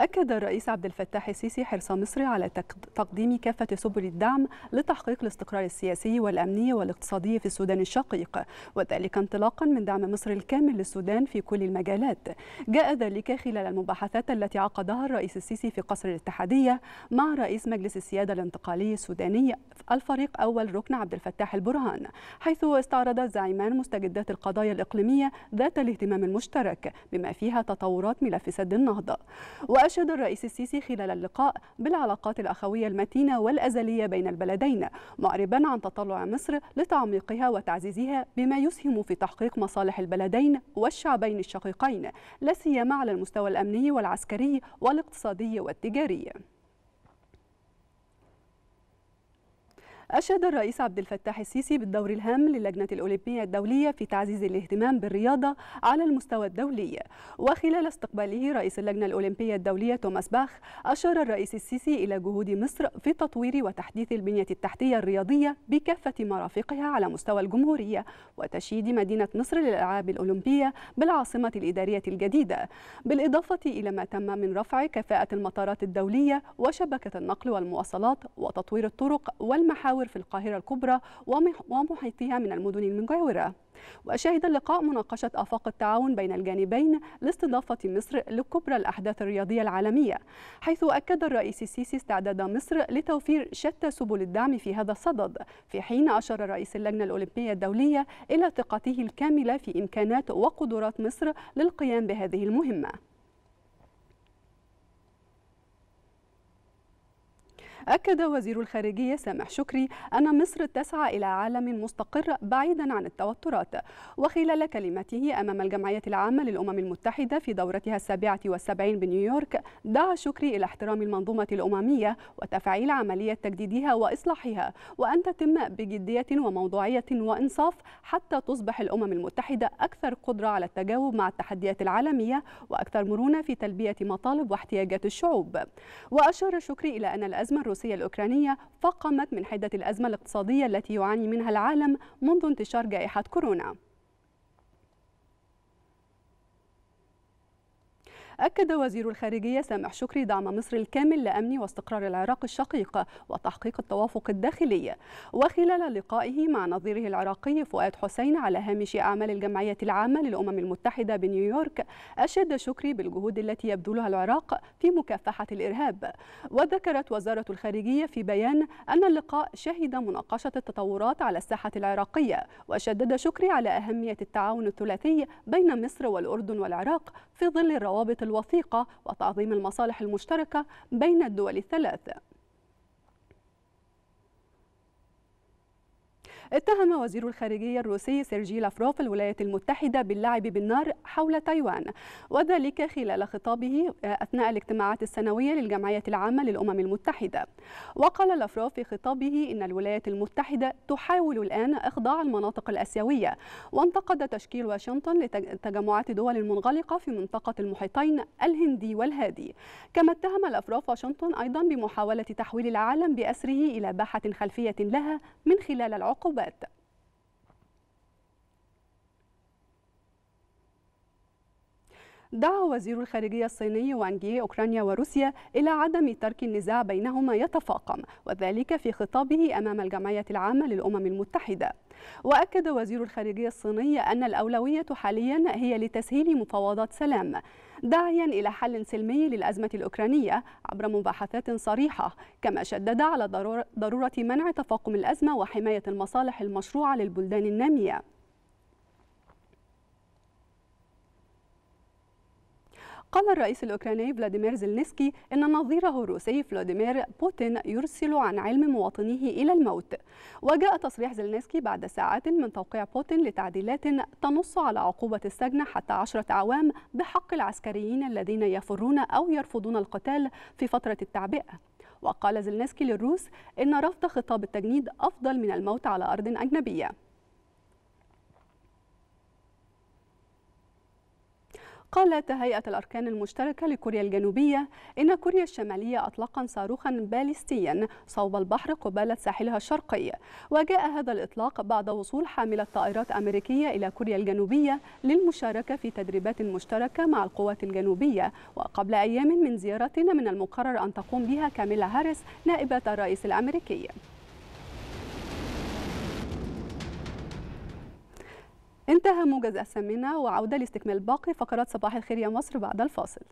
أكد الرئيس عبد الفتاح السيسي حرص مصر على تقديم كافة سبل الدعم لتحقيق الاستقرار السياسي والأمني والاقتصادي في السودان الشقيق وذلك انطلاقا من دعم مصر الكامل للسودان في كل المجالات جاء ذلك خلال المباحثات التي عقدها الرئيس السيسي في قصر الاتحادية مع رئيس مجلس السيادة الانتقالي السوداني الفريق أول ركن عبد الفتاح البرهان حيث استعرض الزعيمان مستجدات القضايا الإقليمية ذات الاهتمام المشترك بما فيها تطورات ملف سد النهضة وأ أشاد الرئيس السيسي خلال اللقاء بالعلاقات الأخوية المتينة والأزلية بين البلدين معربا عن تطلع مصر لتعميقها وتعزيزها بما يسهم في تحقيق مصالح البلدين والشعبين الشقيقين لا سيما على المستوى الأمني والعسكري والاقتصادي والتجاري أشاد الرئيس عبد الفتاح السيسي بالدور الهام للجنة الأولمبية الدولية في تعزيز الاهتمام بالرياضة على المستوى الدولي وخلال استقباله رئيس اللجنة الأولمبية الدولية توماس باخ أشار الرئيس السيسي إلى جهود مصر في تطوير وتحديث البنية التحتية الرياضية بكافة مرافقها على مستوى الجمهورية وتشييد مدينة مصر للألعاب الأولمبية بالعاصمة الإدارية الجديدة بالإضافة إلى ما تم من رفع كفاءة المطارات الدولية وشبكة النقل والمواصلات وتطوير الطرق والمحاور المجاور في القاهرة الكبرى ومحيطها من المدن المجاورة وشهد اللقاء مناقشة آفاق التعاون بين الجانبين لاستضافة مصر لكبرى الأحداث الرياضية العالمية حيث أكد الرئيس السيسي استعداد مصر لتوفير شتى سبل الدعم في هذا الصدد في حين أشار رئيس اللجنة الأولمبية الدولية إلى ثقته الكاملة في إمكانات وقدرات مصر للقيام بهذه المهمة أكد وزير الخارجية سامح شكري أن مصر تسعى إلى عالم مستقر بعيدا عن التوترات وخلال كلمته أمام الجمعية العامة للأمم المتحدة في دورتها السابعة والسبعين بنيويورك دعا شكري إلى احترام المنظومة الأممية وتفعيل عملية تجديدها وإصلاحها وأن تتم بجدية وموضوعية وإنصاف حتى تصبح الأمم المتحدة أكثر قدرة على التجاوب مع التحديات العالمية وأكثر مرونة في تلبية مطالب واحتياجات الشعوب وأشار شكري إلى أن الأزمة الروسية الروسية الأوكرانية فقمت من حدة الأزمة الاقتصادية التي يعاني منها العالم منذ انتشار جائحة كورونا أكد وزير الخارجية سامح شكري دعم مصر الكامل لأمن واستقرار العراق الشقيق وتحقيق التوافق الداخلي وخلال لقائه مع نظيره العراقي فؤاد حسين على هامش أعمال الجمعية العامة للأمم المتحدة بنيويورك أشاد شكري بالجهود التي يبذلها العراق في مكافحة الإرهاب وذكرت وزارة الخارجية في بيان أن اللقاء شهد مناقشة التطورات على الساحة العراقية وشدد شكري على أهمية التعاون الثلاثي بين مصر والأردن والعراق في ظل الروابط الوثيقة وتعظيم المصالح المشتركة بين الدول الثلاث اتهم وزير الخارجية الروسي سيرجي لافروف الولايات المتحدة باللعب بالنار حول تايوان وذلك خلال خطابه آه، أثناء الاجتماعات السنوية للجمعية العامة للأمم المتحدة وقال لافروف في خطابه إن الولايات المتحدة تحاول الآن إخضاع المناطق الأسيوية وانتقد تشكيل واشنطن لتجمعات دول المنغلقة في منطقة المحيطين الهندي والهادي كما اتهم لافروف واشنطن أيضا بمحاولة تحويل العالم بأسره إلى باحة خلفية لها من خلال العقوبات bête. دعا وزير الخارجية الصيني وانجي أوكرانيا وروسيا إلى عدم ترك النزاع بينهما يتفاقم وذلك في خطابه أمام الجمعية العامة للأمم المتحدة وأكد وزير الخارجية الصيني أن الأولوية حاليا هي لتسهيل مفاوضات سلام داعيا إلى حل سلمي للأزمة الأوكرانية عبر مباحثات صريحة كما شدد على ضرورة منع تفاقم الأزمة وحماية المصالح المشروعة للبلدان النامية قال الرئيس الأوكراني فلاديمير زيلنسكي أن نظيره الروسي فلاديمير بوتين يرسل عن علم مواطنيه إلى الموت وجاء تصريح زيلنسكي بعد ساعات من توقيع بوتين لتعديلات تنص على عقوبة السجن حتى عشرة أعوام بحق العسكريين الذين يفرون أو يرفضون القتال في فترة التعبئة وقال زيلنسكي للروس إن رفض خطاب التجنيد أفضل من الموت على أرض أجنبية قالت هيئة الأركان المشتركة لكوريا الجنوبية إن كوريا الشمالية أطلقا صاروخا باليستيا صوب البحر قبالة ساحلها الشرقي وجاء هذا الإطلاق بعد وصول حاملة طائرات أمريكية إلى كوريا الجنوبية للمشاركة في تدريبات مشتركة مع القوات الجنوبية وقبل أيام من زيارة من المقرر أن تقوم بها كاميلا هاريس نائبة الرئيس الأمريكي انتهى موجز أسامنا وعودة لاستكمال باقي فقرات صباح الخير يا مصر بعد الفاصل